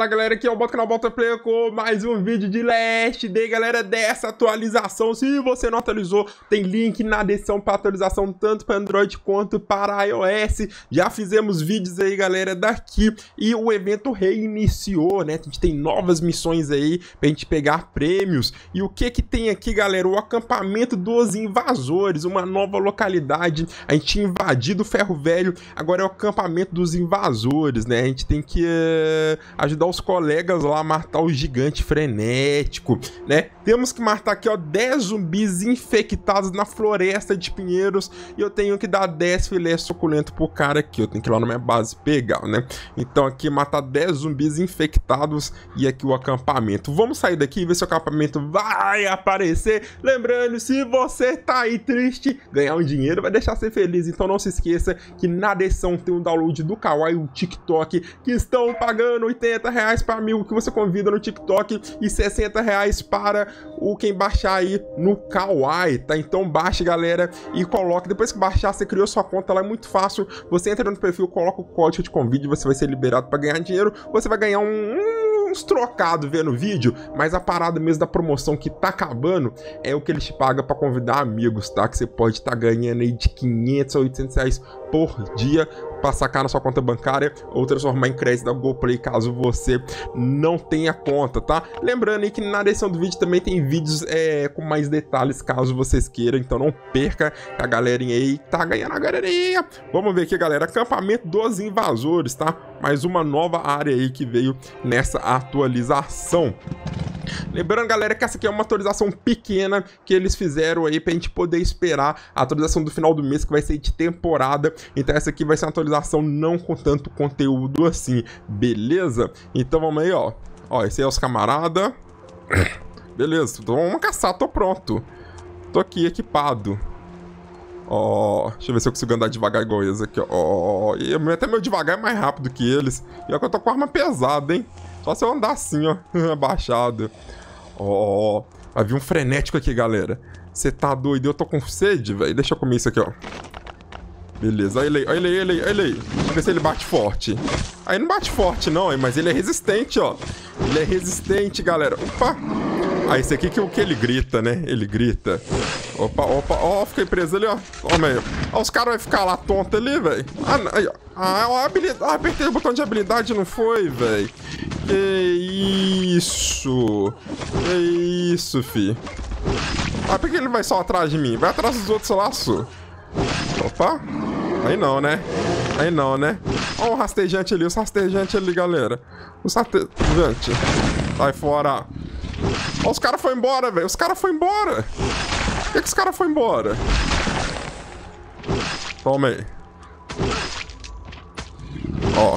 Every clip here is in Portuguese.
Fala galera, aqui é o Bota Canal Bota Player com mais um vídeo de Last Day, galera, dessa atualização. Se você não atualizou, tem link na descrição para atualização tanto para Android quanto para iOS. Já fizemos vídeos aí, galera, daqui e o evento reiniciou, né? A gente tem novas missões aí pra gente pegar prêmios. E o que que tem aqui, galera? O acampamento dos invasores, uma nova localidade. A gente tinha invadido o Ferro Velho, agora é o acampamento dos invasores, né? A gente tem que uh, ajudar os colegas lá, matar o gigante frenético, né? Temos que matar aqui, ó, 10 zumbis infectados na floresta de pinheiros e eu tenho que dar 10 filés suculento pro cara aqui. Eu tenho que ir lá na minha base pegar, né? Então aqui matar 10 zumbis infectados e aqui o acampamento. Vamos sair daqui e ver se o acampamento vai aparecer. Lembrando, se você tá aí triste, ganhar um dinheiro vai deixar você feliz. Então não se esqueça que na descrição tem um download do Kawaii, o TikTok, que estão pagando 80 reais reais para amigo que você convida no TikTok e 60 reais para o quem baixar aí no Kawaii, tá? Então baixe, galera, e coloque. Depois que baixar, você criou sua conta lá, é muito fácil. Você entra no perfil, coloca o código de convite, você vai ser liberado para ganhar dinheiro. Você vai ganhar um uns trocados vendo o vídeo, mas a parada mesmo da promoção que tá acabando é o que eles te paga para convidar amigos, tá? Que você pode estar tá ganhando aí de 500 a 800 reais por dia para sacar na sua conta bancária ou transformar em crédito da GoPlay caso você não tenha conta, tá? Lembrando aí que na descrição do vídeo também tem vídeos é, com mais detalhes caso vocês queiram, então não perca a tá, galerinha aí, tá ganhando a galerinha. Vamos ver aqui, galera, acampamento dos invasores, tá? Mais uma nova área aí que veio nessa atualização. Lembrando, galera, que essa aqui é uma atualização pequena que eles fizeram aí pra gente poder esperar a atualização do final do mês, que vai ser de temporada. Então essa aqui vai ser uma atualização não com tanto conteúdo assim, beleza? Então vamos aí, ó. Ó, esse aí é os camarada. Beleza, então vamos caçar, tô pronto. Tô aqui equipado. Ó, oh, deixa eu ver se eu consigo andar devagar igual eles aqui, ó. Oh, até meu devagar é mais rápido que eles. E que eu tô com arma pesada, hein? Só se eu andar assim, ó, abaixado. Ó, ó, havia um frenético aqui, galera. Você tá doido? Eu tô com sede, velho. Deixa eu comer isso aqui, ó. Beleza, olha ele aí, olha ele aí, olha ele aí, ele Vamos ver se ele bate forte. Aí não bate forte, não, mas ele é resistente, ó. Ele é resistente, galera. Opa! Ah, esse aqui que é o que ele grita, né? Ele grita. Opa, opa, ó, oh, fiquei preso ali, ó. Ó, meio. os caras vão ficar lá tonto ali, velho. Ah, não, ó. Ah, é habilidade. Ah, apertei o botão de habilidade, não foi, velho. Que é isso? Que é isso, fi? Ah, por que ele vai só atrás de mim? Vai atrás dos outros laço. Opa. Aí não, né? Aí não, né? Olha o rastejante ali, o rastejante ali, galera. o rastejante. Sai fora. Ó, os caras foram embora, velho. Os caras foram embora. Por que, que os caras foram embora? Toma aí. Ó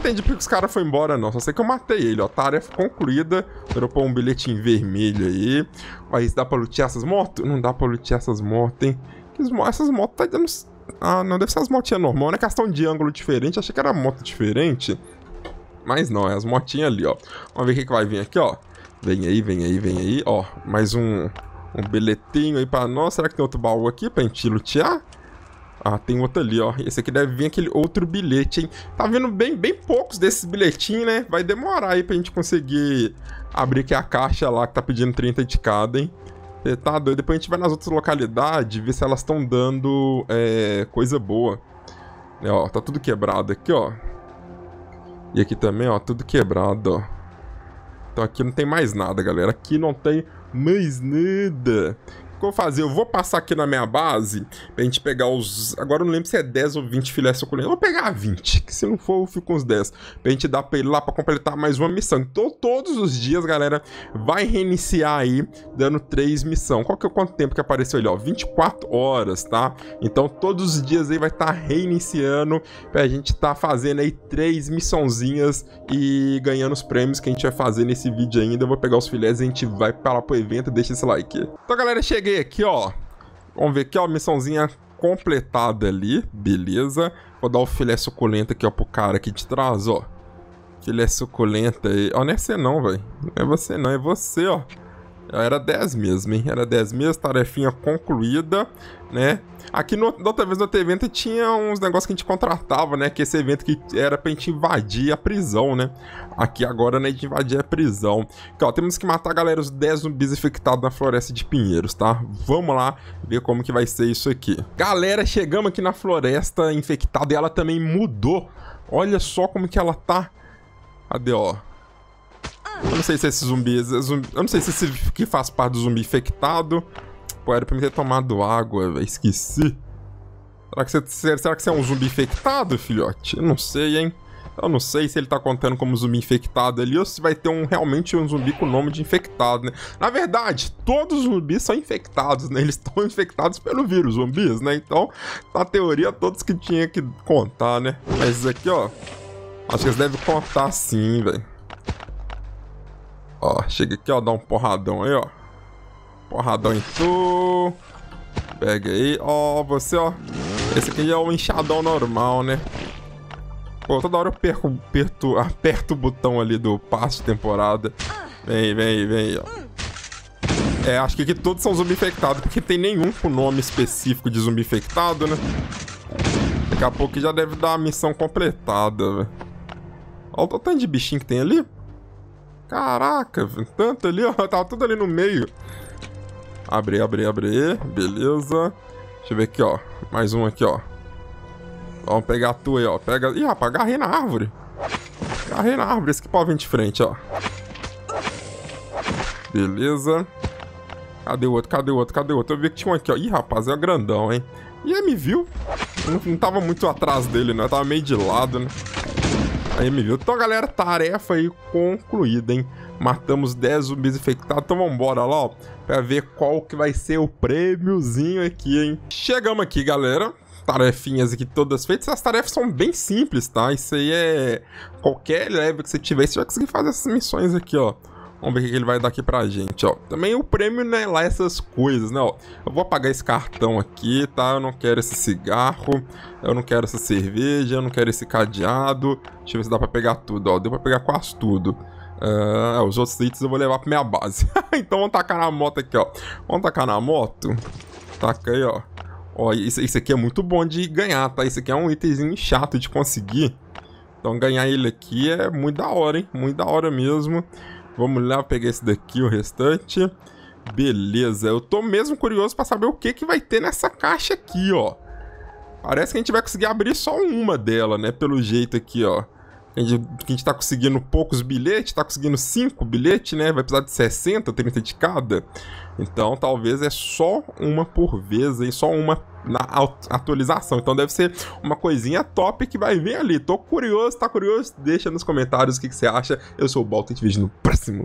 entendi porque os caras foram embora, não. Só sei que eu matei ele, ó. Tarefa concluída. Dropou um bilhetinho vermelho aí. Aí dá pra lutear essas motos? Não dá pra lutear essas motos, hein? Essas motos tá dando... Ah, não, deve ser as motinhas normais, né? Que elas estão de ângulo diferente. Achei que era moto diferente. Mas não, é as motinhas ali, ó. Vamos ver o que, que vai vir aqui, ó. Vem aí, vem aí, vem aí. Ó, mais um, um bilhetinho aí pra nós. Será que tem outro baú aqui pra gente lutear? Ah, tem outro ali, ó. Esse aqui deve vir aquele outro bilhete, hein? Tá vindo bem, bem poucos desses bilhetinhos, né? Vai demorar aí pra gente conseguir abrir aqui a caixa lá que tá pedindo 30 de cada, hein? tá doido? Depois a gente vai nas outras localidades ver se elas estão dando é, coisa boa. É, ó, tá tudo quebrado aqui, ó. E aqui também, ó, tudo quebrado, ó. Então aqui não tem mais nada, galera. Aqui não tem mais nada que eu vou fazer? Eu vou passar aqui na minha base pra gente pegar os... Agora eu não lembro se é 10 ou 20 filés suculentos. Eu vou pegar 20, que se não for eu fico com os 10. Pra gente dar pra ele lá pra completar mais uma missão. Então todos os dias, galera, vai reiniciar aí dando 3 missão. Qual que é o quanto tempo que apareceu ele? Ó, 24 horas, tá? Então todos os dias aí vai estar tá reiniciando pra gente tá fazendo aí 3 missãozinhas e ganhando os prêmios que a gente vai fazer nesse vídeo ainda. Eu vou pegar os filés e a gente vai para lá pro evento. Deixa esse like. Então, galera, cheguei Cheguei aqui, ó. Vamos ver aqui, ó. Missãozinha completada ali. Beleza. Vou dar o filé suculento aqui, ó, pro cara aqui de trás, ó. Filé suculento aí. Ó, não é você não, velho. Não é você não, é você, ó. Era 10 mesmo, hein? Era 10 mesmo, tarefinha concluída, né? Aqui no, da outra vez no outro evento tinha uns negócios que a gente contratava, né? Que esse evento que era pra gente invadir a prisão, né? Aqui agora, né, a gente invadir a prisão. então ó, temos que matar, galera, os 10 zumbis infectados na floresta de Pinheiros, tá? Vamos lá ver como que vai ser isso aqui. Galera, chegamos aqui na floresta infectada e ela também mudou. Olha só como que ela tá. Cadê, ó? Eu não sei se esse zumbi, Eu não sei se esse que faz parte do zumbi infectado... Pô, era pra me ter tomado água, velho. Esqueci. Será que, você, será que você é um zumbi infectado, filhote? Eu não sei, hein? Eu não sei se ele tá contando como zumbi infectado ali ou se vai ter um realmente um zumbi com o nome de infectado, né? Na verdade, todos os zumbis são infectados, né? Eles estão infectados pelo vírus, zumbis, né? Então, na teoria, todos que tinha que contar, né? Mas aqui, ó. Acho que eles devem contar sim, velho. Ó, chega aqui, ó, dá um porradão aí, ó. Porradão em tu. Pega aí, ó, você, ó. Esse aqui é o um enxadão normal, né? Pô, toda hora eu perco, perto, aperto o botão ali do passo de temporada. Vem, vem, vem, ó. É, acho que aqui todos são zumbi infectados, porque tem nenhum com nome específico de zumbi infectado, né? Daqui a pouco já deve dar a missão completada, velho. Olha o tanto de bichinho que tem ali. Caraca, tanto ali, ó. Tava tudo ali no meio. Abre, abre, abre, Beleza. Deixa eu ver aqui, ó. Mais um aqui, ó. Vamos pegar a tua aí, ó. Pega... Ih, rapaz, agarrei na árvore. Agarrei na árvore. Esse que pau vem de frente, ó. Beleza. Cadê o outro? Cadê o outro? Cadê o outro? Eu vi que tinha um aqui, ó. Ih, rapaz, é grandão, hein? E me viu? não, não tava muito atrás dele, né? Eu tava meio de lado, né? Emily. Então, galera, tarefa aí concluída, hein? Matamos 10 zumbis infectados. Então vambora lá, ó. Pra ver qual que vai ser o prêmiozinho aqui, hein? Chegamos aqui, galera tarefinhas aqui todas feitas. As tarefas são bem simples, tá? Isso aí é... Qualquer level que você tiver, você vai conseguir fazer essas missões aqui, ó. Vamos ver o que ele vai dar aqui pra gente, ó. Também o prêmio não é lá essas coisas, né, ó. Eu vou apagar esse cartão aqui, tá? Eu não quero esse cigarro, eu não quero essa cerveja, eu não quero esse cadeado. Deixa eu ver se dá pra pegar tudo, ó. Deu pra pegar quase tudo. Uh, os outros itens eu vou levar pra minha base. então vamos tacar na moto aqui, ó. Vamos tacar na moto? Taca aí, ó. Ó, isso, isso aqui é muito bom de ganhar, tá? Isso aqui é um itemzinho chato de conseguir. Então ganhar ele aqui é muito da hora, hein? Muito da hora mesmo. Vamos lá pegar esse daqui, o restante. Beleza, eu tô mesmo curioso pra saber o que, que vai ter nessa caixa aqui, ó. Parece que a gente vai conseguir abrir só uma dela, né? Pelo jeito aqui, ó. A gente, a gente tá conseguindo poucos bilhetes, tá conseguindo 5 bilhetes, né? Vai precisar de 60, 30 de cada. Então talvez é só uma por vez, hein? Só uma na atualização. Então deve ser uma coisinha top que vai vir ali. Tô curioso, tá curioso? Deixa nos comentários o que, que você acha. Eu sou o e te vejo no próximo.